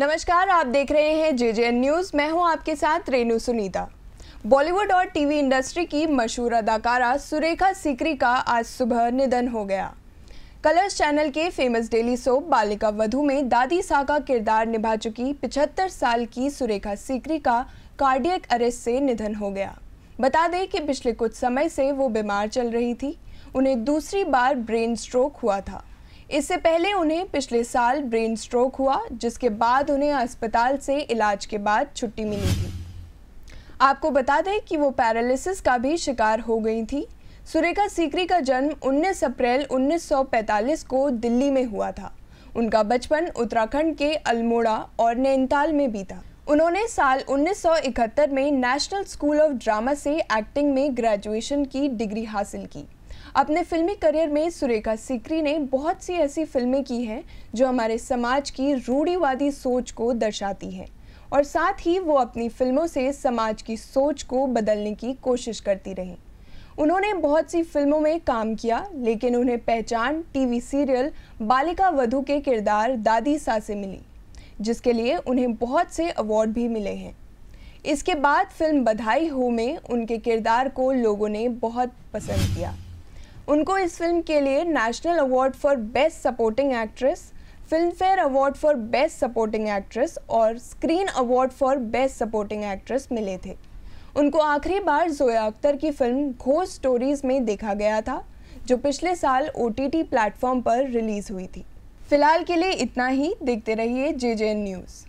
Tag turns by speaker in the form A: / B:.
A: नमस्कार आप देख रहे हैं जे जे न्यूज़ मैं हूं आपके साथ रेनू सुनीता बॉलीवुड और टीवी इंडस्ट्री की मशहूर अदाकारा सुरेखा सिकरी का आज सुबह निधन हो गया कलर्स चैनल के famous daily soap Balika Vadhu में दादी सा का किरदार निभा चुकी 75 साल की सुरेखा सिकरी का कार्डियक अरेस्ट से निधन हो गया बता दें कि पिछले कुछ समय से वो बीमार चल रही थी उन्हें दूसरी बार ब्रेन स्ट्रोक हुआ था इससे पहले उन्हें पिछले साल ब्रेन स्ट्रोक हुआ जिसके बाद उन्हें अस्पताल से इलाज के बाद छुट्टी मिली थी आपको बता दें कि वो पैरालिसिस का भी शिकार हो गई थी सुरेखा सीकरी का जन्म 19 अप्रैल 1945 को दिल्ली में हुआ था उनका बचपन उत्तराखंड के अल्मोड़ा और नैनीताल में बीता उन्होंने साल 1971 में नेशनल स्कूल ऑफ ड्रामा से एक्टिंग में ग्रेजुएशन की डिग्री हासिल की अपने फिल्मी करियर में सुरेखा सिकरी ने बहुत सी ऐसी फिल्में की हैं जो हमारे समाज की रूढ़ीवादी सोच को दर्शाती हैं और साथ ही वो अपनी फिल्मों से समाज की सोच को बदलने की कोशिश करती रहीं उन्होंने बहुत सी फिल्मों में काम किया लेकिन उन्हें पहचान टीवी सीरियल बालिका वधु के किरदार दादी सा से मिली जिसके लिए उन्हें बहुत से अवार्ड भी मिले हैं इसके बाद फिल्म बधाई हो में उनके किरदार को लोगों ने बहुत पसंद किया उनको इस फिल्म के लिए national award for best supporting actress Filmfare award for best supporting actress और screen award for best supporting actress मिले थे उनको आखिरी बार जोया अख्तर की फिल्म घोस्ट स्टोरीज में देखा गया था जो पिछले साल ओ टी प्लेटफॉर्म पर रिलीज़ हुई थी फिलहाल के लिए इतना ही देखते रहिए जे जे न्यूज़